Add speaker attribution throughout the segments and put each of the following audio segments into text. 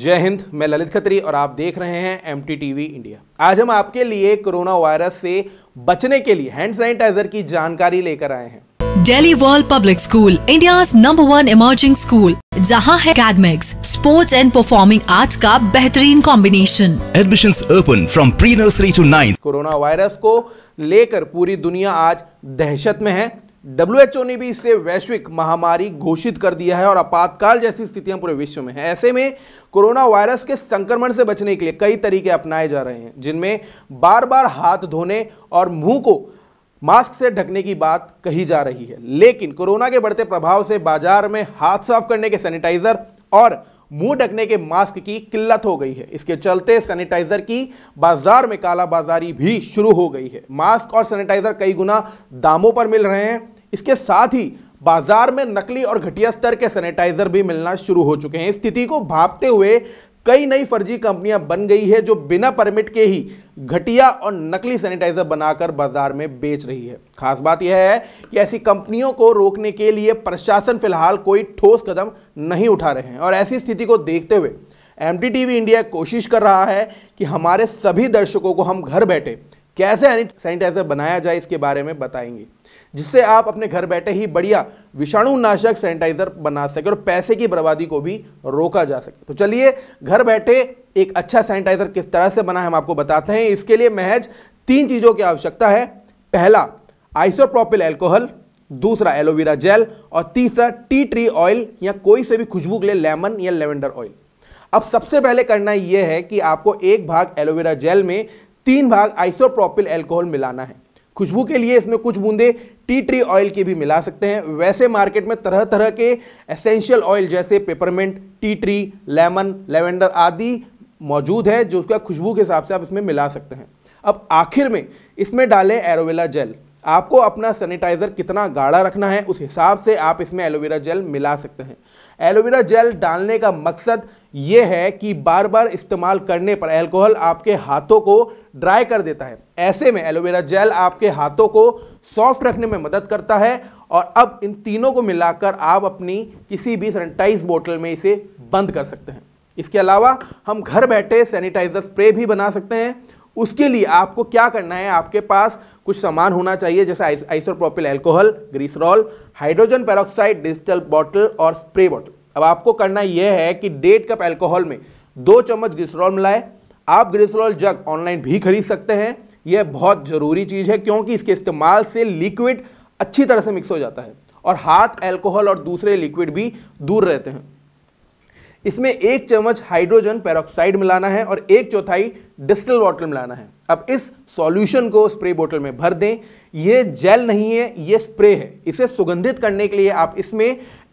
Speaker 1: जय हिंद मैं ललित खत्री और आप देख रहे हैं एम टीवी इंडिया आज हम आपके लिए कोरोना वायरस से बचने के लिए हैंड सैनिटाइजर की जानकारी लेकर आए हैं Delhi world public school India number one emerging school जहां है academics sports and performing arts का बेहतरीन combination admission open from pre nursery to ninth corona virus को लेकर पूरी दुनिया आज दहशत में है डब्ल्यूएचओ ने भी इसे वैश्विक महामारी घोषित कर दिया है और आपातकाल जैसी स्थितियां पूरे विश्व में हैं ऐसे में कोरोना वायरस के संक्रमण से बचने के लिए कई तरीके अपनाए जा रहे हैं जिनमें बार बार हाथ धोने और मुंह को मास्क से ढकने की बात कही जा रही है लेकिन कोरोना के बढ़ते प्रभाव से बाजार में हाथ साफ करने के सैनिटाइजर और मुंह ढकने के मास्क की किल्लत हो गई है इसके चलते सैनिटाइजर की बाजार में कालाबाजारी भी शुरू हो गई है मास्क और सैनिटाइजर कई गुना दामों पर मिल रहे हैं इसके साथ ही बाजार में नकली और घटिया स्तर के सैनिटाइजर भी मिलना शुरू हो चुके हैं स्थिति को भापते हुए कई नई फर्जी कंपनियां बन गई है जो बिना परमिट के ही घटिया और नकली सैनिटाइजर बनाकर बाजार में बेच रही है खास बात यह है कि ऐसी कंपनियों को रोकने के लिए प्रशासन फिलहाल कोई ठोस कदम नहीं उठा रहे हैं और ऐसी स्थिति को देखते हुए एम इंडिया कोशिश कर रहा है कि हमारे सभी दर्शकों को हम घर बैठे कैसे सैनिटाइजर बनाया जाए इसके बारे में बताएंगे जिससे आप अपने घर बैठे ही बढ़िया विषाणुनाशक सैनिटाइजर बना सके और पैसे की बर्बादी को भी रोका जा सके तो चलिए घर बैठे एक अच्छा सैनिटाइजर किस तरह से बना है हम आपको बताते हैं इसके लिए महज तीन चीज़ों की आवश्यकता है पहला आइसोप्रोपिल एल्कोहल दूसरा एलोवेरा जेल और तीसरा टी ट्री ऑयल या कोई से भी खुशबू के लिए लेमन या लेवेंडर ऑयल अब सबसे पहले करना यह है कि आपको एक भाग एलोवेरा जेल में तीन भाग आइसोप्रोपिल एल्कोहल मिलाना है खुशबू के लिए इसमें कुछ बूंदे टी ट्री ऑयल की भी मिला सकते हैं वैसे मार्केट में तरह तरह के एसेंशियल ऑयल जैसे peppermint tea tree lemon lavender आदि मौजूद है जो उसका खुशबू के हिसाब से आप इसमें मिला सकते हैं अब आखिर में इसमें डालें एरोवेला जेल आपको अपना सैनिटाइज़र कितना गाढ़ा रखना है उस हिसाब से आप इसमें एलोवेरा जेल मिला सकते हैं एलोवेरा जेल डालने का मकसद ये है कि बार बार इस्तेमाल करने पर अल्कोहल आपके हाथों को ड्राई कर देता है ऐसे में एलोवेरा जेल आपके हाथों को सॉफ्ट रखने में मदद करता है और अब इन तीनों को मिलाकर आप अपनी किसी भी सैनिटाइज बोतल में इसे बंद कर सकते हैं इसके अलावा हम घर बैठे सैनिटाइजर स्प्रे भी बना सकते हैं उसके लिए आपको क्या करना है आपके पास कुछ सामान होना चाहिए जैसे isopropyl alcohol glycerol hydrogen peroxide digital bottle और स्प्रे बॉटल अब आपको करना यह है कि डेढ़ कप एल्कोहल में दो चम्मच ग्रिस्ट्रॉल मिलाए आप ग्रिस्ट्रॉल जग ऑनलाइन भी खरीद सकते हैं यह बहुत ज़रूरी चीज़ है क्योंकि इसके इस्तेमाल से लिक्विड अच्छी तरह से मिक्स हो जाता है और हाथ एल्कोहल और दूसरे लिक्विड भी दूर रहते हैं इसमें एक चम्मच हाइड्रोजन पेरोक्साइड मिलाना है और एक चौथाई डिस्टल वाटर मिलाना है अब इस सॉल्यूशन को स्प्रे बोतल में भर दें यह जेल नहीं है यह स्प्रे है इसे सुगंधित करने के लिए आप इसमें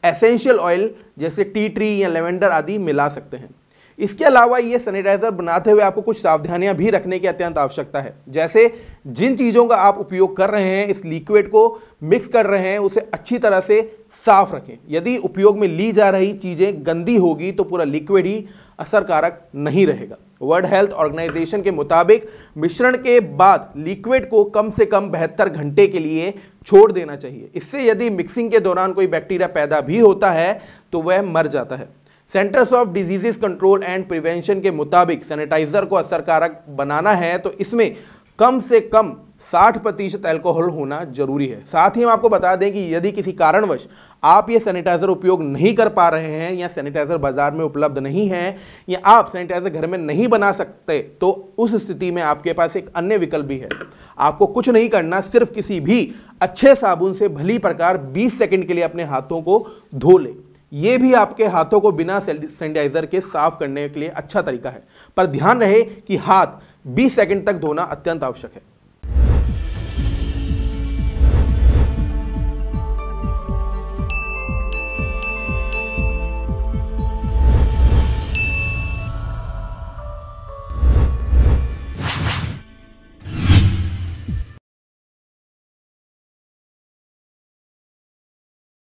Speaker 1: एसेंशियल ऑयल जैसे टी ट्री या लेवेंडर आदि मिला सकते हैं इसके अलावा ये सैनिटाइजर बनाते हुए आपको कुछ सावधानियां भी रखने की अत्यंत आवश्यकता है जैसे जिन चीज़ों का आप उपयोग कर रहे हैं इस लिक्विड को मिक्स कर रहे हैं उसे अच्छी तरह से साफ रखें यदि उपयोग में ली जा रही चीज़ें गंदी होगी तो पूरा लिक्विड ही असरकारक नहीं रहेगा वर्ल्ड हेल्थ ऑर्गेनाइजेशन के मुताबिक मिश्रण के बाद लिक्विड को कम से कम बहत्तर घंटे के लिए छोड़ देना चाहिए इससे यदि मिक्सिंग के दौरान कोई बैक्टीरिया पैदा भी होता है तो वह मर जाता है centers of diseases control and prevention के मुताबिक सैनिटाइजर को असरकारक बनाना है तो इसमें कम से कम 60 प्रतिशत एल्कोहल होना जरूरी है साथ ही हम आपको बता दें कि यदि किसी कारणवश आप ये सैनिटाइज़र उपयोग नहीं कर पा रहे हैं या सैनिटाइज़र बाज़ार में उपलब्ध नहीं है या आप सैनिटाइज़र घर में नहीं बना सकते तो उस स्थिति में आपके पास एक अन्य विकल्प भी है आपको कुछ नहीं करना सिर्फ किसी भी अच्छे साबुन से भली प्रकार बीस सेकेंड के लिए अपने हाथों को धो लें ये भी आपके हाथों को बिना सैनिटाइजर के साफ करने के लिए अच्छा तरीका है पर ध्यान रहे कि हाथ 20 सेकंड तक धोना अत्यंत आवश्यक है